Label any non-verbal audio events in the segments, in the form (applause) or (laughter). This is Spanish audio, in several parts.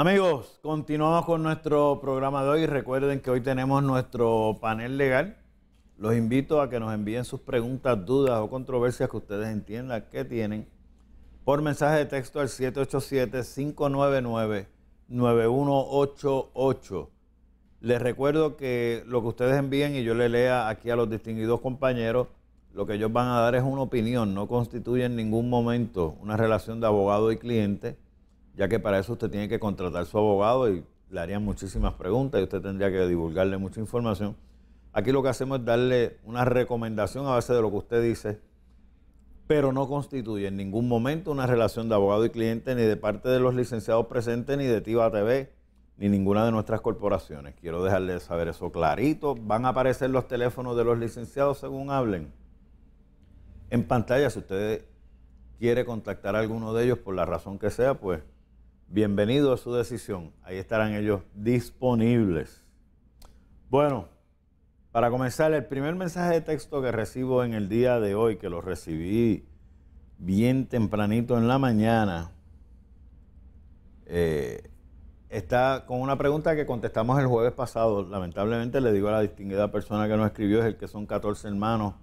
Amigos, continuamos con nuestro programa de hoy. Recuerden que hoy tenemos nuestro panel legal. Los invito a que nos envíen sus preguntas, dudas o controversias que ustedes entiendan que tienen por mensaje de texto al 787-599-9188. Les recuerdo que lo que ustedes envíen y yo le lea aquí a los distinguidos compañeros, lo que ellos van a dar es una opinión, no constituye en ningún momento una relación de abogado y cliente ya que para eso usted tiene que contratar su abogado y le harían muchísimas preguntas y usted tendría que divulgarle mucha información. Aquí lo que hacemos es darle una recomendación a base de lo que usted dice, pero no constituye en ningún momento una relación de abogado y cliente ni de parte de los licenciados presentes, ni de TIVA TV, ni ninguna de nuestras corporaciones. Quiero dejarle saber eso clarito. Van a aparecer los teléfonos de los licenciados según hablen. En pantalla, si usted quiere contactar a alguno de ellos por la razón que sea, pues bienvenido a su decisión. Ahí estarán ellos disponibles. Bueno, para comenzar, el primer mensaje de texto que recibo en el día de hoy, que lo recibí bien tempranito en la mañana, eh, está con una pregunta que contestamos el jueves pasado. Lamentablemente le digo a la distinguida persona que nos escribió, es el que son 14 hermanos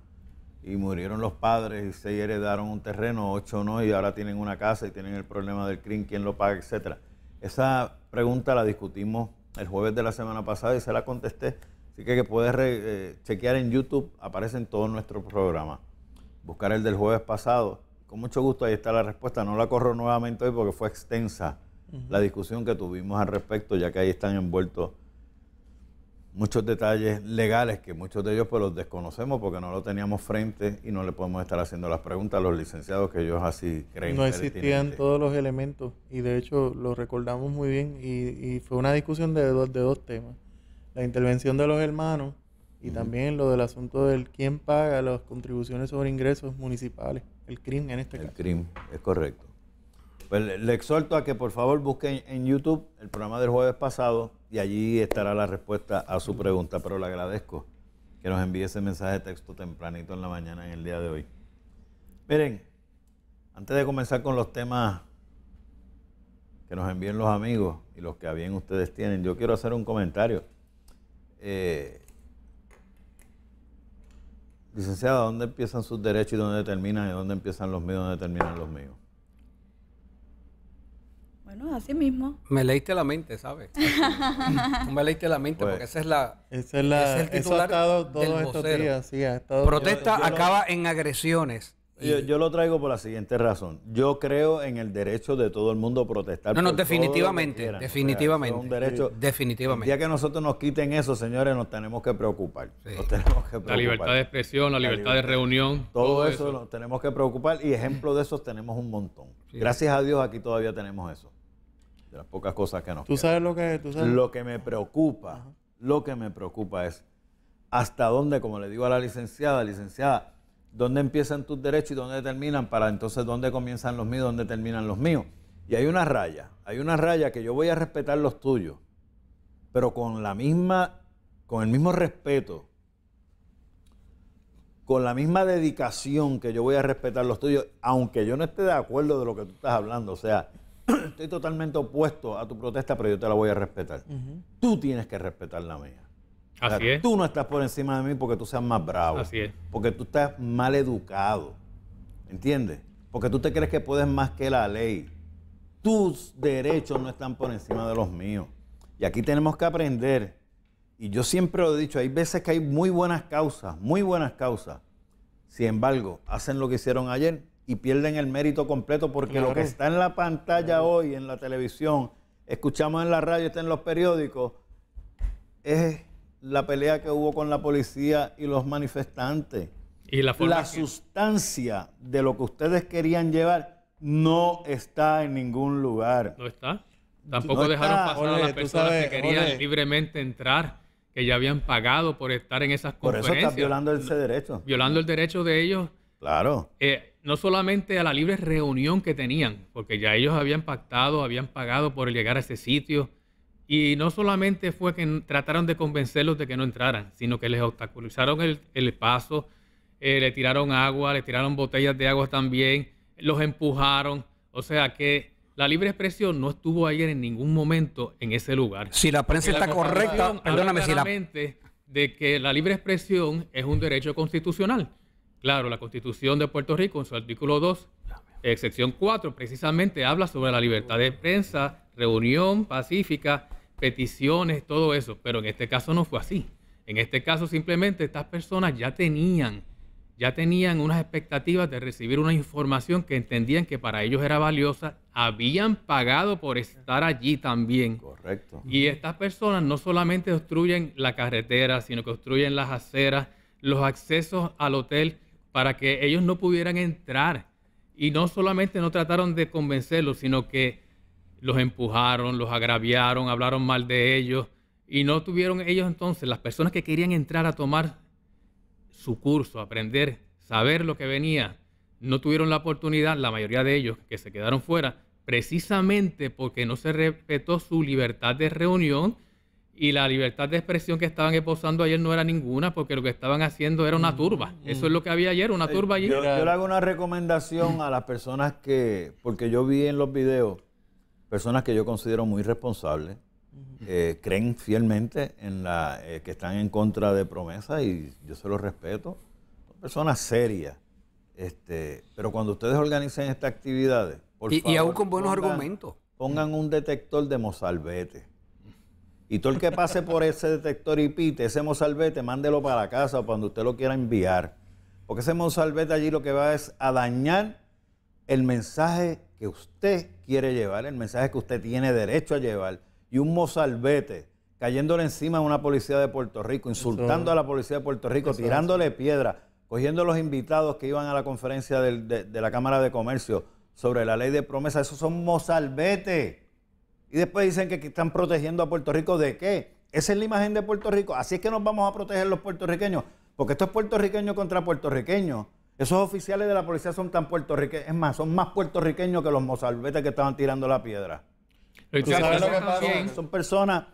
y murieron los padres y se heredaron un terreno, ocho no, y ahora tienen una casa y tienen el problema del crimen, quién lo paga, etcétera. Esa pregunta la discutimos el jueves de la semana pasada y se la contesté. Así que, que puedes eh, chequear en YouTube, aparece en todo nuestro programa. Buscar el del jueves pasado. Con mucho gusto, ahí está la respuesta. No la corro nuevamente hoy porque fue extensa la discusión que tuvimos al respecto, ya que ahí están envueltos muchos detalles legales que muchos de ellos pues los desconocemos porque no lo teníamos frente y no le podemos estar haciendo las preguntas a los licenciados que ellos así creen. No existían todos los elementos y de hecho lo recordamos muy bien y, y fue una discusión de dos, de dos temas. La intervención de los hermanos y también lo del asunto del quién paga las contribuciones sobre ingresos municipales, el crimen en este caso. El crimen, es correcto. Pues le, exhorto a que por favor busquen en YouTube el programa del jueves pasado y allí estará la respuesta a su pregunta, pero le agradezco que nos envíe ese mensaje de texto tempranito en la mañana en el día de hoy. Miren, antes de comenzar con los temas que nos envíen los amigos y los que a bien ustedes tienen, yo quiero hacer un comentario. Eh, licenciada, ¿dónde empiezan sus derechos y dónde terminan? ¿Y dónde empiezan los míos y dónde terminan los míos? así mismo. Me leíste la mente, ¿sabes? (laughs) me leíste la mente porque pues, esa es la. Esa es el eso todos estos días, Protesta acaba en agresiones. Yo, lo traigo por la siguiente razón. Yo creo en el derecho de todo el mundo a protestar. No, definitivamente. Definitivamente. un derecho. definitivamente. Ya que nosotros nos quiten eso, señores, nos tenemos que preocupar. tenemos que preocupar. La libertad de expresión, la, libertad, de reunión. Todo, eso, nos tenemos que preocupar y ejemplo de esos tenemos un montón. Gracias a Dios aquí todavía tenemos eso de las pocas cosas que nos ¿Tú sabes lo que ¿tú sabes? Lo que me preocupa, lo que me preocupa es hasta dónde, como le digo a la licenciada, licenciada, dónde empiezan tus derechos y dónde terminan, para entonces dónde comienzan los míos, dónde terminan los míos. Y hay una raya, hay una raya que yo voy a respetar los tuyos, pero con la misma, con el mismo respeto, con la misma dedicación que yo voy a respetar los tuyos, aunque yo no esté de acuerdo de lo que tú estás hablando. O sea, estoy totalmente opuesto a tu protesta, pero yo te la voy a respetar. Tú tienes que respetar la mía. Así es. Tú no estás por encima de mí porque tú seas más bravo. Así es. Porque tú estás mal educado. ¿Entiendes? Porque tú te crees que puedes más que la ley. Tus derechos no están por encima de los míos. Y aquí tenemos que aprender. Y yo siempre lo he dicho, hay veces que hay muy buenas causas, muy buenas causas. Sin embargo, hacen lo que hicieron ayer y pierden el mérito completo porque lo que está en la pantalla hoy, en la televisión, escuchamos en la radio, está en los periódicos, es la pelea que hubo con la policía y los manifestantes. ¿Y la, sustancia de lo que ustedes querían llevar no está en ningún lugar. No está. Tampoco dejaron pasar a las personas que querían libremente entrar, que ya habían pagado por estar en esas cosas. conferencias. Por eso está violando ese derecho. Violando el derecho de ellos. Claro. Eh, no solamente a la libre reunión que tenían, porque ya ellos habían pactado, habían pagado por llegar a ese sitio, y no solamente fue que trataron de convencerlos de que no entraran, sino que les obstaculizaron el, paso, eh, le tiraron agua, le tiraron botellas de agua también, los empujaron, o sea que la libre expresión no estuvo ayer en ningún momento en ese lugar. Si la prensa está correcta, perdóname si de que la libre expresión es un derecho constitucional. Claro, la Constitución de Puerto Rico, en su artículo 2, excepción 4, precisamente habla sobre la libertad de prensa, reunión pacífica, peticiones, todo eso. Pero en este caso no fue así. En este caso simplemente estas personas ya tenían, ya tenían unas expectativas de recibir una información que entendían que para ellos era valiosa, habían pagado por estar allí también. Correcto. Y estas personas no solamente obstruyen la carretera, sino que obstruyen las aceras, los accesos al hotel para que ellos no pudieran entrar. Y no solamente no trataron de convencerlos, sino que los empujaron, los agraviaron, hablaron mal de ellos. Y no tuvieron ellos entonces, las personas que querían entrar a tomar su curso, aprender, saber lo que venía, no tuvieron la oportunidad, la mayoría de ellos que se quedaron fuera, precisamente porque no se respetó su libertad de reunión y la libertad de expresión que estaban esposando ayer no era ninguna, porque lo que estaban haciendo era una mm, turba. Mm. Eso es lo que había ayer, una eh, turba allí. Yo, le hago una recomendación mm. a las personas que, porque yo vi en los videos, personas que yo considero muy responsables, eh, creen fielmente en la eh, que están en contra de promesas y yo se los respeto. Son personas serias. Este, pero cuando ustedes organicen estas actividades, por favor, y aún con buenos argumentos. Pongan un detector de mozalbete y todo el que pase por ese detector y pite, ese mozalbete, mándelo para casa o cuando usted lo quiera enviar. Porque ese mozalbete allí lo que va es a dañar el mensaje que usted quiere llevar, el mensaje que usted tiene derecho a llevar. Y un mozalbete cayéndole encima a una policía de Puerto Rico, insultando a la policía de Puerto Rico, tirándole piedra, cogiendo los invitados que iban a la conferencia de, la Cámara de Comercio sobre la ley de promesa. Esos son mozalbetes. Y después dicen que, están protegiendo a Puerto Rico de qué? Esa es la imagen de Puerto Rico. Así es que nos vamos a proteger los puertorriqueños. Porque esto es puertorriqueño contra puertorriqueño. Esos oficiales de la policía son tan puertorriqueños. Es más, son más puertorriqueños que los mozalbetes que estaban tirando la piedra. Sabes lo que Son personas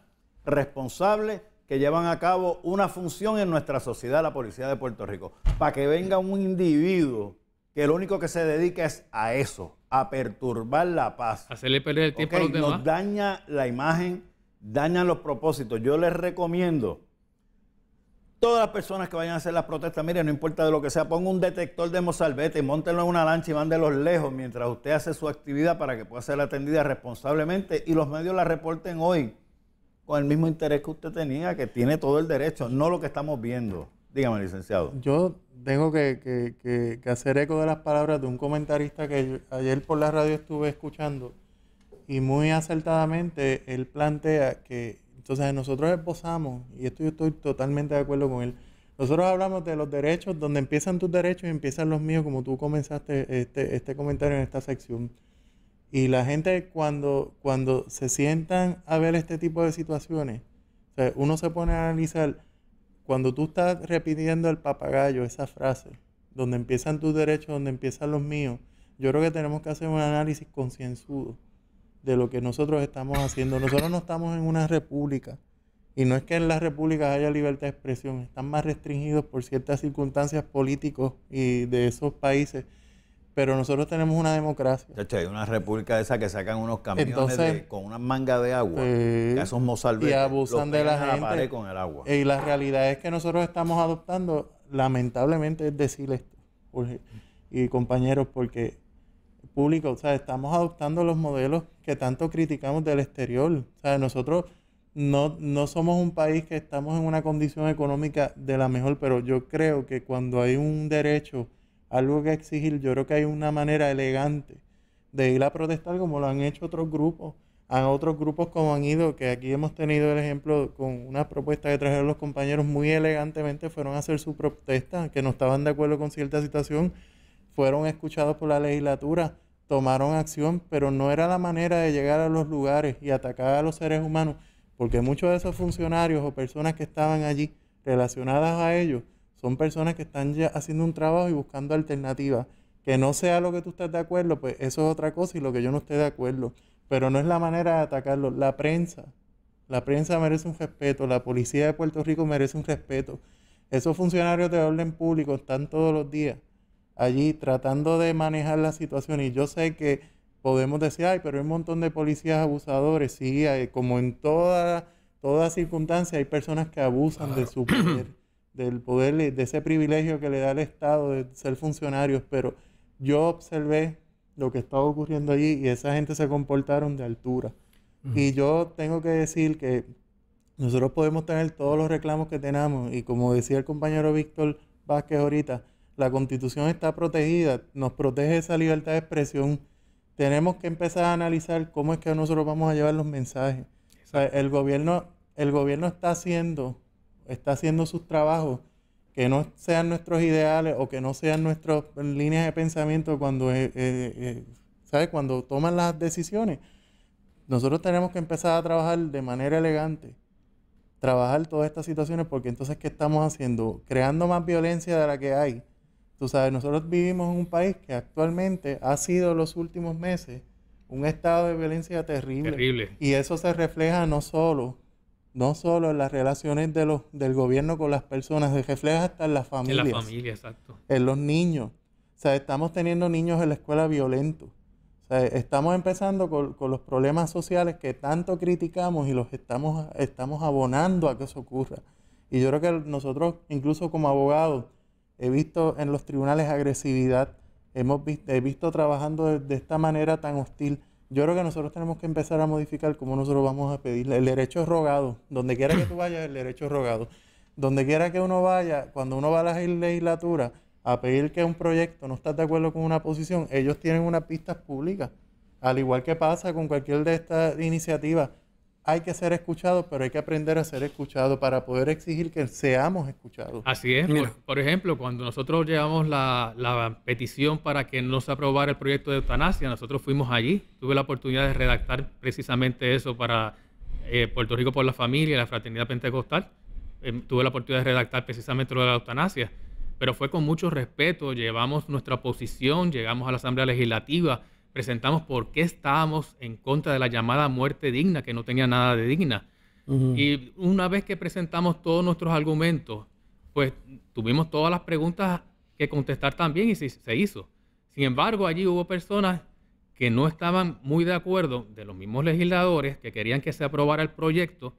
responsables que llevan a cabo una función en nuestra sociedad, la policía de Puerto Rico. Para que venga un individuo que lo único que se dedica es a eso, a perturbar la paz. Hacerle perder el tiempo a los demás. Nos daña la imagen, daña los propósitos. Yo les recomiendo todas las personas que vayan a hacer las protestas, mire, no importa de lo que sea, ponga un detector de mozalbete, montenlo en una lancha y los lejos mientras usted hace su actividad para que pueda ser atendida responsablemente y los medios la reporten hoy con el mismo interés que usted tenía, que tiene todo el derecho, no lo que estamos viendo. Dígame, licenciado. Yo tengo que, hacer eco de las palabras de un comentarista que ayer por la radio estuve escuchando y muy acertadamente él plantea que, entonces nosotros esposamos, y esto yo estoy totalmente de acuerdo con él, nosotros hablamos de los derechos, donde empiezan tus derechos y empiezan los míos, como tú comenzaste este, este comentario en esta sección. Y la gente cuando, cuando se sientan a ver este tipo de situaciones, uno se pone a analizar cuando tú estás repitiendo el papagayo, esa frase, donde empiezan tus derechos, donde empiezan los míos, yo creo que tenemos que hacer un análisis concienzudo de lo que nosotros estamos haciendo. Nosotros no estamos en una república. Y no es que en las repúblicas haya libertad de expresión, están más restringidos por ciertas circunstancias políticas y de esos países pero nosotros tenemos una democracia. hay una república esa que sacan unos camiones con una manga de agua, esos mozalbetes, y abusan de la gente. con el agua. Eh, y la realidad es que nosotros estamos adoptando, lamentablemente, es decir esto, y compañeros, porque público, o sea, estamos adoptando los modelos que tanto criticamos del exterior. O sea, nosotros no, no somos un país que estamos en una condición económica de la mejor, pero yo creo que cuando hay un derecho algo que exigir. Yo creo que hay una manera elegante de ir a protestar como lo han hecho otros grupos, a otros grupos como han ido, que aquí hemos tenido el ejemplo con una propuesta que trajeron los compañeros muy elegantemente, fueron a hacer su protesta, que no estaban de acuerdo con cierta situación, fueron escuchados por la legislatura, tomaron acción, pero no era la manera de llegar a los lugares y atacar a los seres humanos, porque muchos de esos funcionarios o personas que estaban allí relacionadas a ellos son personas que están ya haciendo un trabajo y buscando alternativas. Que no sea lo que tú estás de acuerdo, pues eso es otra cosa y lo que yo no esté de acuerdo. Pero no es la manera de atacarlo. La prensa, la prensa merece un respeto, la policía de Puerto Rico merece un respeto. Esos funcionarios de orden público están todos los días allí tratando de manejar la situación y yo sé que podemos decir, ay, pero hay un montón de policías abusadores, sí, como en toda, toda circunstancia hay personas que abusan de su (clears throat) poder del poder, de ese privilegio que le da el Estado de ser funcionarios, pero yo observé lo que estaba ocurriendo allí y esa gente se comportaron de altura. Y yo tengo que decir que nosotros podemos tener todos los reclamos que tenemos y como decía el compañero Víctor Vázquez ahorita, la constitución está protegida, nos protege esa libertad de expresión. Tenemos que empezar a analizar cómo es que nosotros vamos a llevar los mensajes. el, gobierno, el gobierno está haciendo está haciendo sus trabajos, que no sean nuestros ideales o que no sean nuestras líneas de pensamiento cuando, eh, eh, eh, cuando toman las decisiones. Nosotros tenemos que empezar a trabajar de manera elegante, trabajar todas estas situaciones, porque entonces, ¿qué estamos haciendo? Creando más violencia de la que hay. Tú sabes, nosotros vivimos en un país que actualmente ha sido los últimos meses un estado de violencia terrible. terrible. Y eso se refleja no solo no solo en las relaciones de del gobierno con las personas, de refleja hasta en las familias. En la familia, exacto. En los niños. O sea, estamos teniendo niños en la escuela violentos. O sea, estamos empezando con, los problemas sociales que tanto criticamos y los estamos, estamos abonando a que eso ocurra. Y yo creo que nosotros, incluso como abogados, he visto en los tribunales agresividad, hemos visto, he visto trabajando de esta manera tan hostil yo creo que nosotros tenemos que empezar a modificar cómo nosotros vamos a pedir el derecho rogado. Donde quiera que tú vayas, el derecho rogado. Donde quiera que uno vaya, cuando uno va a la legislatura a pedir que un proyecto no está de acuerdo con una posición, ellos tienen unas pistas públicas. Al igual que pasa con cualquier de estas iniciativas hay que ser escuchado, pero hay que aprender a ser escuchado para poder exigir que seamos escuchados. Así es. Por, ejemplo, cuando nosotros llevamos la, petición para que no se aprobara el proyecto de eutanasia, nosotros fuimos allí. Tuve la oportunidad de redactar precisamente eso para eh, Puerto Rico por la familia la fraternidad pentecostal. Em, tuve la oportunidad de redactar precisamente lo de la eutanasia. Pero fue con mucho respeto, llevamos nuestra posición, llegamos a la Asamblea Legislativa, presentamos por qué estábamos en contra de la llamada muerte digna, que no tenía nada de digna. Y una vez que presentamos todos nuestros argumentos, pues tuvimos todas las preguntas que contestar también y se, hizo. Sin embargo, allí hubo personas que no estaban muy de acuerdo de los mismos legisladores que querían que se aprobara el proyecto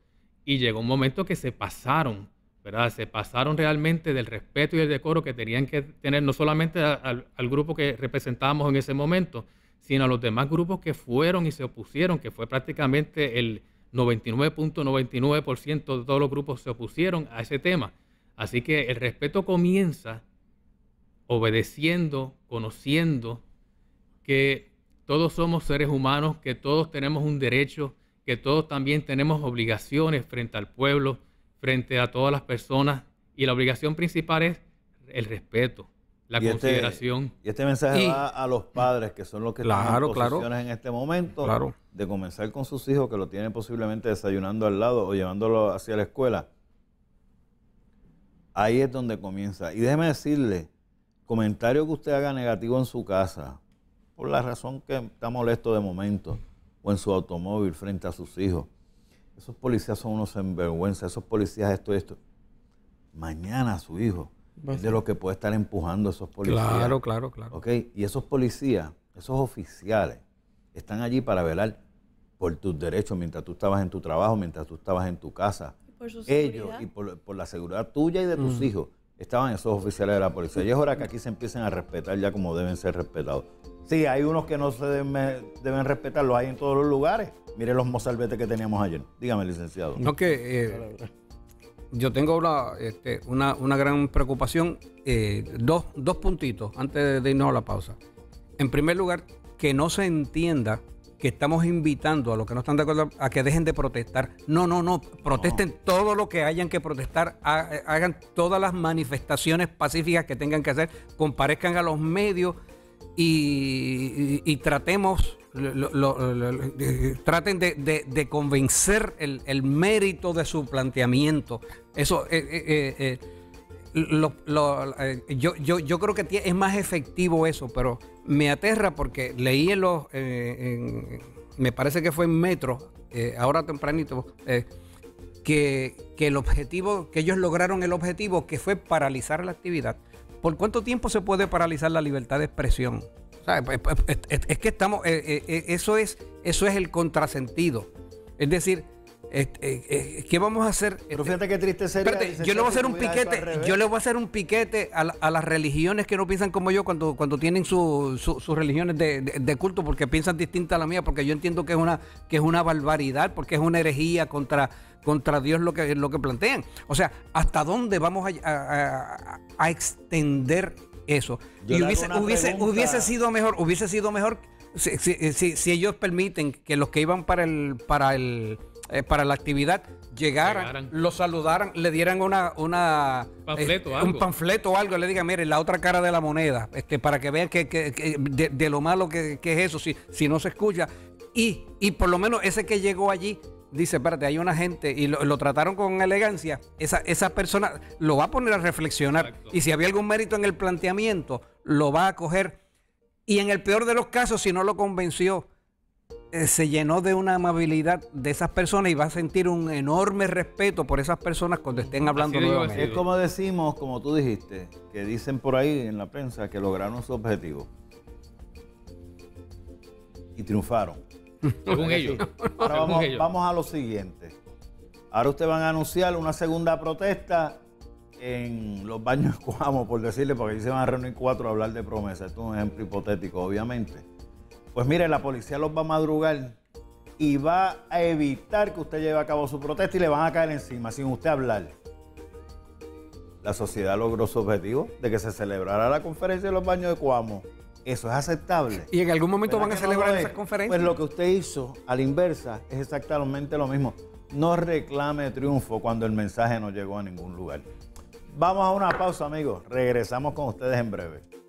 y llegó un momento que se pasaron, ¿verdad? Se pasaron realmente del respeto y el decoro que tenían que tener no solamente al grupo que representábamos en ese momento, sino a los demás grupos que fueron y se opusieron, que fue prácticamente el 99.99% de todos los grupos se opusieron a ese tema. Así que el respeto comienza obedeciendo, conociendo que todos somos seres humanos, que todos tenemos un derecho, que todos también tenemos obligaciones frente al pueblo, frente a todas las personas, y la obligación principal es el respeto la y este consideración. y este mensaje va a los padres, que son los que tienen están en en este momento, de comenzar con sus hijos, que lo tienen posiblemente desayunando al lado o llevándolo hacia la escuela. Ahí es donde comienza. Y déjeme decirle, comentario que usted haga negativo en su casa, por la razón que está molesto de momento, o en su automóvil frente a sus hijos. Esos policías son unos envergüenza esos policías esto, y esto. Mañana su hijo de lo que puede estar empujando esos policías. Claro, claro, claro. ¿Okay? Y esos policías, esos oficiales, están allí para velar por tus derechos mientras tú estabas en tu trabajo, mientras tú estabas en tu casa. por Ellos y por, la seguridad tuya y de tus mm. hijos estaban esos oficiales de la policía. Y es hora que aquí se empiecen a respetar ya como deben ser respetados. Sí, hay unos que no se deben, eh, respetar, los hay en todos los lugares. Mire los mozalbetes que teníamos ayer. Dígame, licenciado. No, que eh, yo tengo este, una, una, gran preocupación. Eh, dos, dos puntitos antes de irnos a la pausa. En primer lugar, que no se entienda que estamos invitando a los que no están de acuerdo a que dejen de protestar. No, no, no. Protesten todo lo que hayan que protestar. Hagan todas las manifestaciones pacíficas que tengan que hacer. Comparezcan a los medios y, tratemos, traten de, convencer el, mérito de su planteamiento. Eso, eh, eh, eh, yo, creo que es más efectivo eso, pero me aterra porque leí en los, me parece que fue en Metro, ahora tempranito, que el objetivo, que ellos lograron el objetivo que fue paralizar la actividad. ¿Por cuánto tiempo se puede paralizar la libertad de expresión? es, que estamos, eh, eh, eh, eso, es, eso es el contrasentido. Es decir, eh, eh, ¿Qué vamos a hacer? Pero fíjate qué triste yo le voy a hacer un piquete. Yo le voy a hacer un piquete a, las religiones que no piensan como yo cuando, cuando tienen su, sus religiones de, culto, porque piensan distinta a la mía, porque yo entiendo que es una, que es una barbaridad, porque es una herejía contra, contra Dios lo que, lo que plantean. O sea, ¿hasta dónde vamos a, extender eso? y hubiese, hubiese, sido mejor, hubiese sido mejor si, si ellos permiten que los que iban para el, para el eh, para la actividad llegaran, lo saludaran, le dieran una, eh, un panfleto o algo, le digan, mire, la otra cara de la moneda, este, para que vean que, de, lo malo que, es eso, si, si no se escucha. Y, por lo menos ese que llegó allí dice, espérate, hay una gente y lo, trataron con elegancia, esa, persona lo va a poner a reflexionar. Y si había algún mérito en el planteamiento, lo va a coger. Y en el peor de los casos, si no lo convenció, eh, se llenó de una amabilidad de esas personas y va a sentir un enorme respeto por esas personas cuando estén hablando de nuevamente. es como decimos, como tú dijiste, que dicen por ahí en la prensa que lograron su objetivo y triunfaron. (laughs) Según ellos. (laughs) Ahora vamos, vamos a lo siguiente. Ahora ustedes van a anunciar una segunda protesta en los baños de por decirle, porque ahí se van a reunir cuatro a hablar de promesas Esto es un ejemplo hipotético, obviamente. Pues mire, la policía los va a madrugar y va a evitar que usted lleve a cabo su protesta y le van a caer encima sin usted hablar. La sociedad logró su objetivo de que se celebrara la conferencia de los baños de Cuamo. Eso es aceptable. ¿Y en algún momento van a celebrar esa esas conferencias? Pues lo que usted hizo a la inversa es exactamente lo mismo. No reclame triunfo cuando el mensaje no llegó a ningún lugar. Vamos a una pausa, amigos. Regresamos con ustedes en breve.